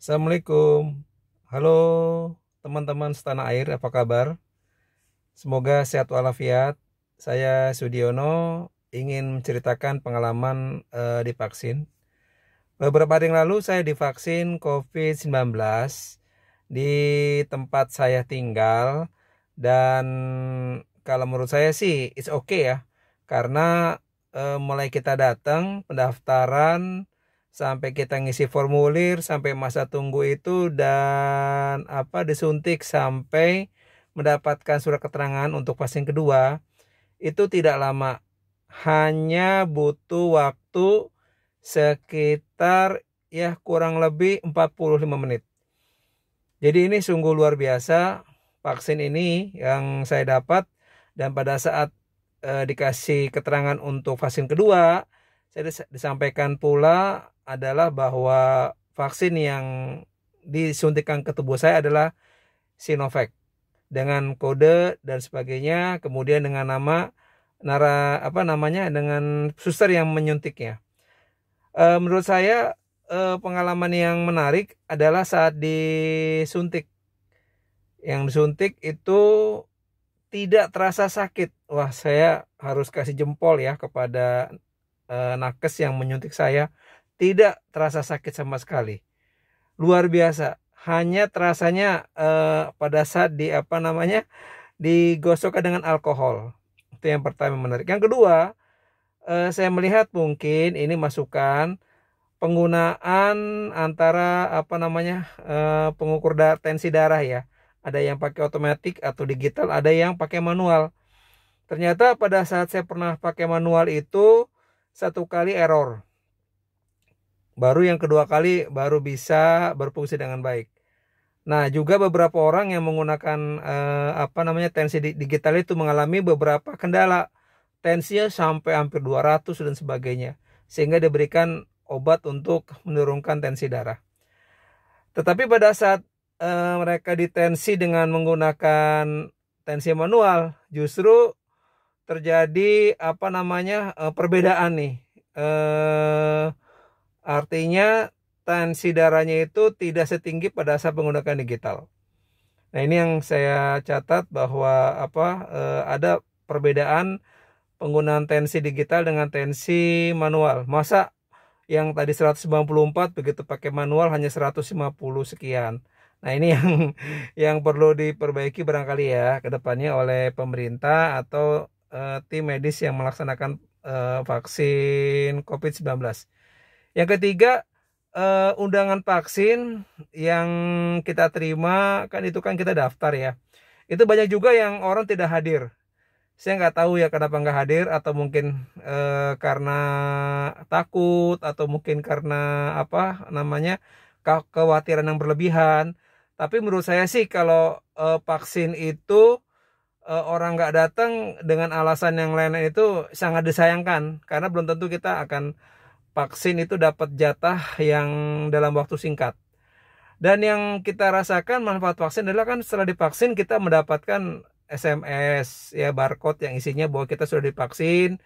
Assalamualaikum. Halo teman-teman setanah air, apa kabar? Semoga sehat walafiat. Saya Sudiono ingin menceritakan pengalaman uh, eh, divaksin. Beberapa hari yang lalu saya divaksin COVID-19 di tempat saya tinggal dan kalau menurut saya sih it's okay ya karena uh, mulai kita datang pendaftaran sampai kita ngisi formulir sampai masa tunggu itu dan apa disuntik sampai mendapatkan surat keterangan untuk vaksin kedua itu tidak lama hanya butuh waktu sekitar ya kurang lebih 45 menit. Jadi ini sungguh luar biasa vaksin ini yang saya dapat dan pada saat e, dikasih keterangan untuk vaksin kedua saya disampaikan pula adalah bahwa vaksin yang disuntikkan ke tubuh saya adalah Sinovac dengan kode dan sebagainya kemudian dengan nama nara apa namanya dengan suster yang menyuntiknya e, menurut saya e, pengalaman yang menarik adalah saat disuntik yang disuntik itu tidak terasa sakit wah saya harus kasih jempol ya kepada Eh, nakes yang menyuntik saya tidak terasa sakit sama sekali. Luar biasa. Hanya terasanya e, pada saat di apa namanya digosokkan dengan alkohol. Itu yang pertama menarik. Yang kedua, e, saya melihat mungkin ini masukan penggunaan antara apa namanya e, pengukur da tensi darah ya. Ada yang pakai otomatis atau digital, ada yang pakai manual. Ternyata pada saat saya pernah pakai manual itu satu kali error. Baru yang kedua kali baru bisa berfungsi dengan baik. Nah, juga beberapa orang yang menggunakan eh, apa namanya tensi digital itu mengalami beberapa kendala. Tensinya sampai hampir 200 dan sebagainya. Sehingga diberikan obat untuk menurunkan tensi darah. Tetapi pada saat eh, mereka ditensi dengan menggunakan tensi manual, justru terjadi apa namanya eh, perbedaan nih. Eh, artinya tensi darahnya itu tidak setinggi pada saat menggunakan digital. Nah ini yang saya catat bahwa apa eh, ada perbedaan penggunaan tensi digital dengan tensi manual. Masa yang tadi 194 begitu pakai manual hanya 150 sekian. Nah ini yang yang perlu diperbaiki barangkali ya kedepannya oleh pemerintah atau uh, tim medis yang melaksanakan uh, vaksin COVID-19. Yang ketiga, uh, undangan vaksin yang kita terima kan itu kan kita daftar ya. Itu banyak juga yang orang tidak hadir. Saya nggak tahu ya kenapa nggak hadir atau mungkin uh, karena takut atau mungkin karena apa namanya kekhawatiran yang berlebihan. Tapi menurut saya sih kalau uh, vaksin itu Eh, orang nggak datang dengan alasan yang lain itu sangat disayangkan karena belum tentu kita akan vaksin itu dapat jatah yang dalam waktu singkat. Dan yang kita rasakan manfaat vaksin adalah kan setelah divaksin kita mendapatkan SMS ya barcode yang isinya bahwa kita sudah divaksin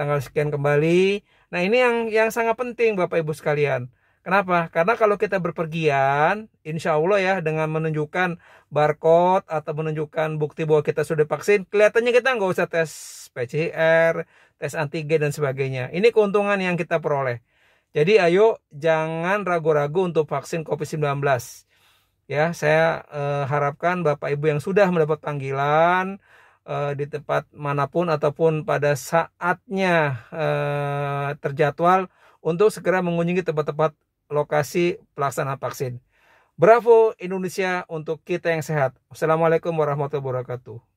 tanggal sekian kembali. Nah, ini yang yang sangat penting Bapak Ibu sekalian. Kenapa? Karena kalau kita berpergian, insya Allah ya dengan menunjukkan barcode atau menunjukkan bukti bahwa kita sudah vaksin, kelihatannya kita nggak usah tes PCR, tes antigen dan sebagainya. Ini keuntungan yang kita peroleh. Jadi ayo jangan ragu-ragu untuk vaksin COVID-19. Ya, saya e, harapkan Bapak Ibu yang sudah mendapat panggilan e, di tempat manapun ataupun pada saatnya e, terjadwal untuk segera mengunjungi tempat-tempat lokasi pelaksanaan vaksin. Bravo Indonesia untuk kita yang sehat. Assalamualaikum warahmatullahi wabarakatuh.